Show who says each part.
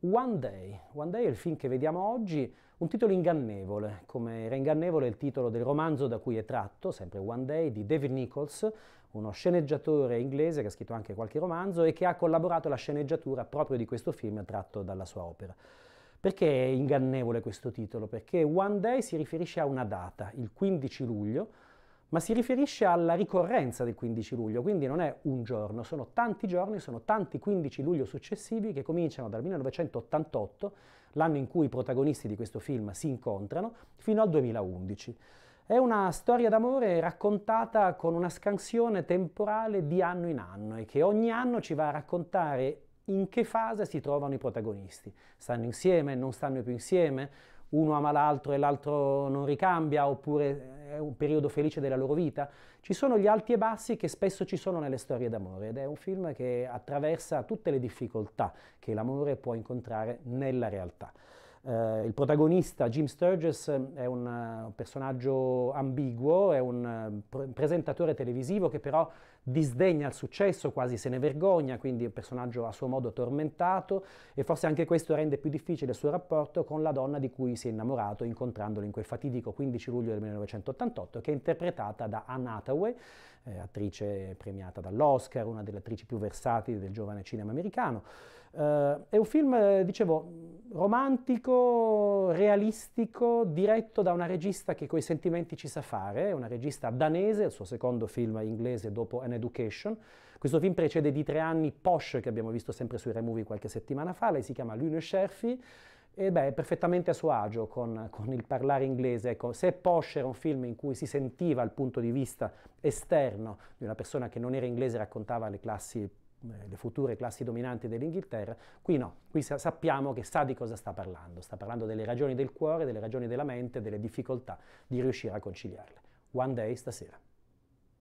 Speaker 1: One Day. One Day è il film che vediamo oggi, un titolo ingannevole, come era ingannevole il titolo del romanzo da cui è tratto, sempre One Day, di David Nichols, uno sceneggiatore inglese che ha scritto anche qualche romanzo e che ha collaborato alla sceneggiatura proprio di questo film tratto dalla sua opera. Perché è ingannevole questo titolo? Perché One Day si riferisce a una data, il 15 luglio, ma si riferisce alla ricorrenza del 15 luglio, quindi non è un giorno, sono tanti giorni, sono tanti 15 luglio successivi che cominciano dal 1988, l'anno in cui i protagonisti di questo film si incontrano, fino al 2011. È una storia d'amore raccontata con una scansione temporale di anno in anno e che ogni anno ci va a raccontare in che fase si trovano i protagonisti. Stanno insieme, non stanno più insieme, uno ama l'altro e l'altro non ricambia, oppure è un periodo felice della loro vita. Ci sono gli alti e bassi che spesso ci sono nelle storie d'amore ed è un film che attraversa tutte le difficoltà che l'amore può incontrare nella realtà. Eh, il protagonista Jim Sturges eh, è eh, un personaggio ambiguo, è un eh, pre- presentatore televisivo che però disdegna il successo, quasi se ne vergogna, quindi è un personaggio a suo modo tormentato e forse anche questo rende più difficile il suo rapporto con la donna di cui si è innamorato incontrandolo in quel fatidico 15 luglio del 1988 che è interpretata da Anne Hathaway, eh, attrice premiata dall'Oscar, una delle attrici più versatili del giovane cinema americano. Eh, è un film, dicevo, romantico, molto realistico, diretto da una regista che coi sentimenti ci sa fare, una regista danese, il suo secondo film inglese dopo An Education. Questo film precede di tre anni Porsche che abbiamo visto sempre sui Removie qualche settimana fa, lei si chiama Lune Scherfi e beh, è perfettamente a suo agio con, con il parlare inglese. Ecco, se Porsche era un film in cui si sentiva il punto di vista esterno di una persona che non era inglese e raccontava le classi eh, le future classi dominanti dell'Inghilterra, qui no, qui sa- sappiamo che sa di cosa sta parlando, sta parlando delle ragioni del cuore, delle ragioni della mente, delle difficoltà di riuscire a conciliarle. One day stasera.